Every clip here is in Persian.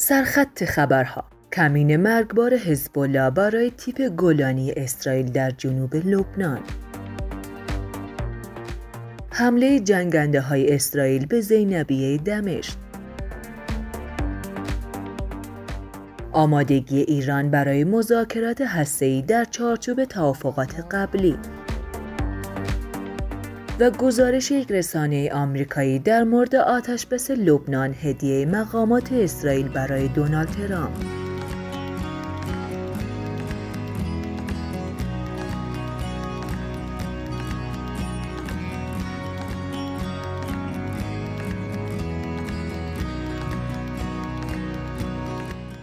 سرخط خبرها کمین مرگبار حزب برای تیپ گلانی اسرائیل در جنوب لبنان حمله جنگنده های اسرائیل به زینبیه دمشق آمادگی ایران برای مذاکرات هسته‌ای در چارچوب توافقات قبلی و گزارش یک رسانه آمریکایی در مورد آتشبس لبنان هدیه مقامات اسرائیل برای دونالد ترامپ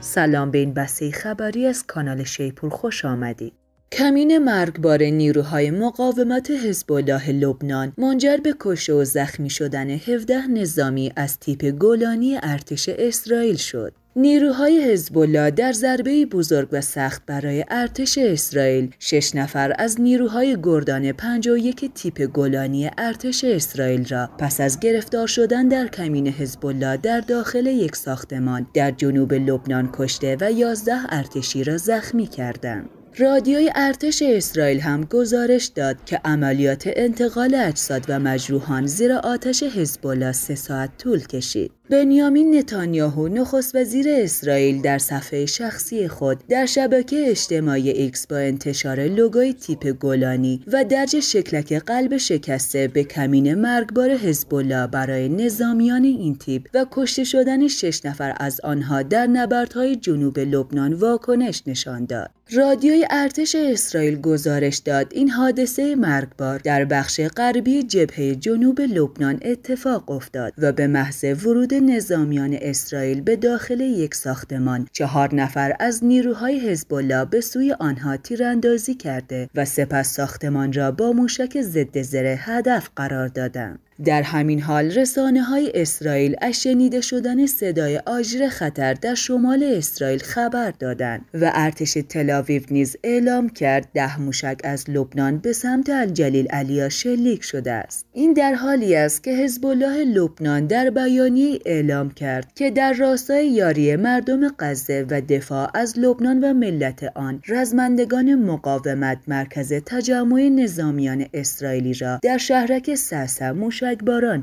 سلام به این بسته خبری از کانال شیپور خوش آمدید. کمین مرگبار نیروهای مقاومت حزب الله لبنان منجر به کشته و زخمی شدن 17 نظامی از تیپ گولانی ارتش اسرائیل شد. نیروهای حزب الله در ضربه بزرگ و سخت برای ارتش اسرائیل شش نفر از نیروهای گردان 51 تیپ گلانی ارتش اسرائیل را پس از گرفتار شدن در کمین حزب الله در داخل یک ساختمان در جنوب لبنان کشته و 11 ارتشی را زخمی کردند. رادیوی ارتش اسرائیل هم گزارش داد که عملیات انتقال اجساد و مجروحان زیر آتش حزب الله سه ساعت طول کشید. بنیامین نتانیاهو نخست وزیر اسرائیل در صفحه شخصی خود در شبکه اجتماعی ایکس با انتشار لوگوی تیپ گلانی و درج شکلک قلب شکسته به کمین مرگبار حزب برای نظامیان این تیپ و کشته شدن شش نفر از آنها در نبردهای جنوب لبنان واکنش نشان داد رادیوی ارتش اسرائیل گزارش داد این حادثه مرگبار در بخش غربی جبهه جنوب لبنان اتفاق افتاد و به محض ورود نظامیان اسرائیل به داخل یک ساختمان چهار نفر از نیروهای حزب الله به سوی آنها تیراندازی کرده و سپس ساختمان را با موشک ضد زره هدف قرار دادند. در همین حال رسانه های اسرائیل از شنیده شدن صدای آژیر خطر در شمال اسرائیل خبر دادند و ارتش تلاویو نیز اعلام کرد ده موشک از لبنان به سمت الجلیل علیا شلیک شده است این در حالی است که حزب الله لبنان در بیانیه اعلام کرد که در راستای یاری مردم غزه و دفاع از لبنان و ملت آن رزمندگان مقاومت مرکز تجمع نظامیان اسرائیلی را در شهرک سسه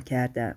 کردم.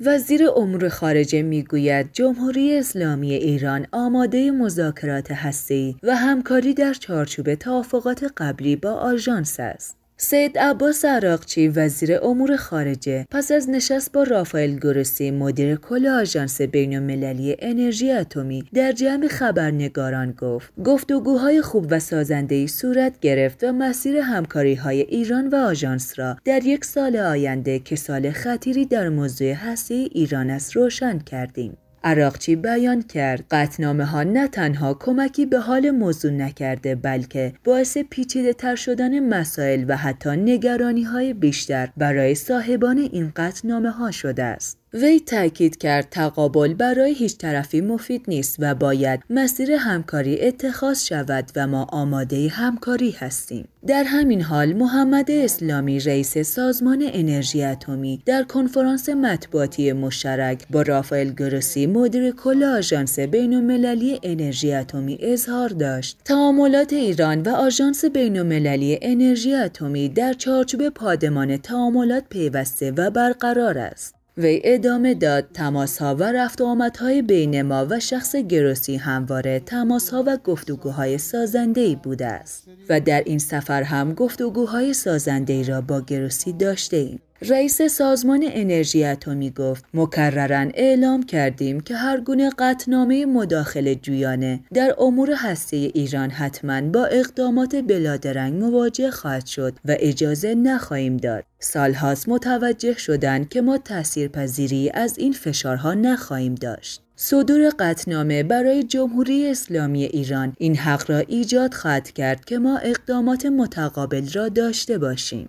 وزیر امور خارجه میگوید جمهوری اسلامی ایران آماده مذاکرات هستی و همکاری در چارچوب توافقات قبلی با آژانس است. سید عباس عراقچی وزیر امور خارجه پس از نشست با رافائل گروسی مدیر کل آژانس بینالمللی انرژی اتمی در جمع خبرنگاران گفت گفتگوهای خوب و سازنده صورت گرفت و مسیر همکاری های ایران و آژانس را در یک سال آینده که سال خطیری در موضوع هستی ایران است روشن کردیم عراقچی بیان کرد قطنامه ها نه تنها کمکی به حال موضوع نکرده بلکه باعث پیچیده تر شدن مسائل و حتی نگرانی های بیشتر برای صاحبان این قطنامه ها شده است. وی تاکید کرد تقابل برای هیچ طرفی مفید نیست و باید مسیر همکاری اتخاذ شود و ما آماده همکاری هستیم. در همین حال محمد اسلامی رئیس سازمان انرژی اتمی در کنفرانس مطبوعاتی مشترک با رافائل گروسی مدیر کل آژانس بین‌المللی انرژی اتمی اظهار داشت تعاملات ایران و آژانس بین‌المللی انرژی اتمی در چارچوب پادمان تعاملات پیوسته و برقرار است وی ادامه داد تماس ها و رفت و های بین ما و شخص گروسی همواره تماس ها و گفتگوهای سازنده ای بوده است و در این سفر هم گفتگوهای سازنده ای را با گروسی داشته ایم. رئیس سازمان انرژی اتمی گفت مکررا اعلام کردیم که هر گونه قطنامه مداخله جویانه در امور هسته ایران حتما با اقدامات بلادرنگ مواجه خواهد شد و اجازه نخواهیم داد سالهاست متوجه شدند که ما تاثیرپذیری از این فشارها نخواهیم داشت صدور قطنامه برای جمهوری اسلامی ایران این حق را ایجاد خواهد کرد که ما اقدامات متقابل را داشته باشیم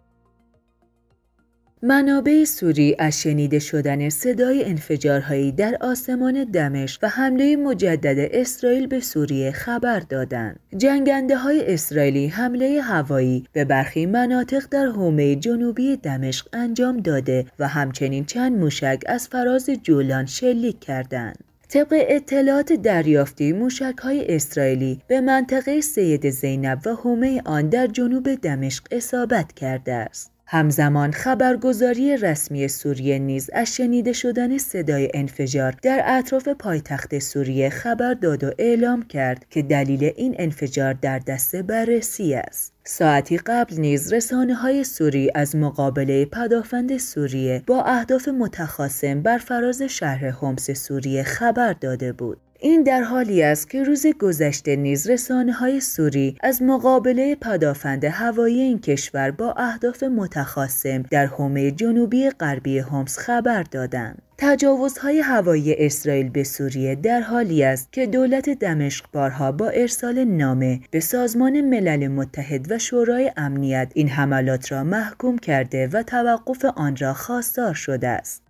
منابع سوری از شنیده شدن صدای انفجارهایی در آسمان دمشق و حمله مجدد اسرائیل به سوریه خبر دادند. جنگنده های اسرائیلی حمله هوایی به برخی مناطق در حومه جنوبی دمشق انجام داده و همچنین چند موشک از فراز جولان شلیک کردند. طبق اطلاعات دریافتی موشک های اسرائیلی به منطقه سید زینب و حومه آن در جنوب دمشق اصابت کرده است. همزمان خبرگزاری رسمی سوریه نیز از شنیده شدن صدای انفجار در اطراف پایتخت سوریه خبر داد و اعلام کرد که دلیل این انفجار در دست بررسی است. ساعتی قبل نیز رسانه های سوری از مقابله پدافند سوریه با اهداف متخاصم بر فراز شهر حمس سوریه خبر داده بود. این در حالی است که روز گذشته نیز رسانه های سوری از مقابله پدافند هوایی این کشور با اهداف متخاصم در حومه جنوبی غربی هومس خبر دادند. تجاوزهای هوایی اسرائیل به سوریه در حالی است که دولت دمشق بارها با ارسال نامه به سازمان ملل متحد و شورای امنیت این حملات را محکوم کرده و توقف آن را خواستار شده است.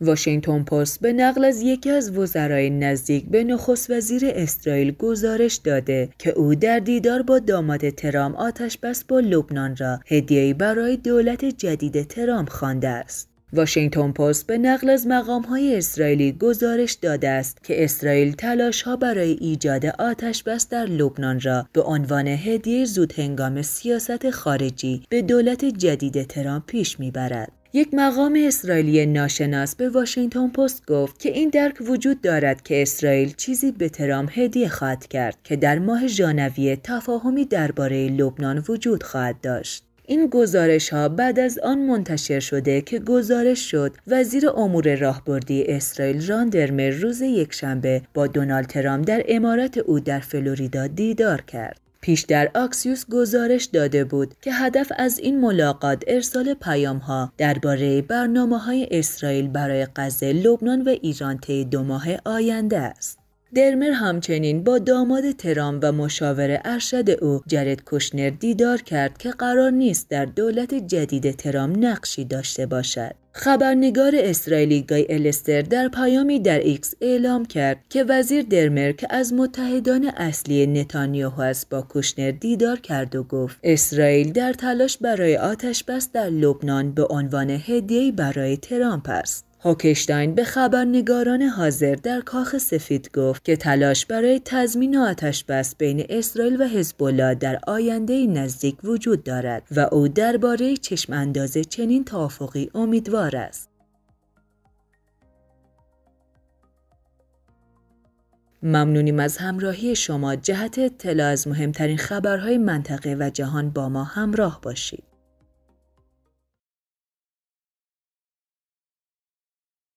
واشنگتن پست به نقل از یکی از وزرای نزدیک به نخست وزیر اسرائیل گزارش داده که او در دیدار با داماد ترام آتش بس با لبنان را هدیه‌ای برای دولت جدید ترام خوانده است. واشنگتن پست به نقل از های اسرائیلی گزارش داده است که اسرائیل تلاش ها برای ایجاد آتش بس در لبنان را به عنوان هدیه هنگام سیاست خارجی به دولت جدید ترامپ پیش میبرد. یک مقام اسرائیلی ناشناس به واشنگتن پست گفت که این درک وجود دارد که اسرائیل چیزی به ترام هدیه خواهد کرد که در ماه ژانویه تفاهمی درباره لبنان وجود خواهد داشت. این گزارش ها بعد از آن منتشر شده که گزارش شد وزیر امور راهبردی اسرائیل راندرمر روز یکشنبه با دونالد ترام در امارت او در فلوریدا دیدار کرد. پیش در آکسیوس گزارش داده بود که هدف از این ملاقات ارسال پیام ها درباره برنامه های اسرائیل برای غزه، لبنان و ایران طی دو ماه آینده است. درمر همچنین با داماد ترام و مشاور ارشد او جرد کشنر دیدار کرد که قرار نیست در دولت جدید ترام نقشی داشته باشد. خبرنگار اسرائیلی گای الستر در پیامی در ایکس اعلام کرد که وزیر درمرک از متحدان اصلی نتانیاهو است با کوشنر دیدار کرد و گفت اسرائیل در تلاش برای آتش بس در لبنان به عنوان هدیه برای ترامپ است. هوکشتاین به خبرنگاران حاضر در کاخ سفید گفت که تلاش برای تضمین آتش بس بین اسرائیل و حزب در آینده نزدیک وجود دارد و او درباره چشم اندازه چنین توافقی امیدوار است. ممنونیم از همراهی شما جهت اطلاع از مهمترین خبرهای منطقه و جهان با ما همراه باشید.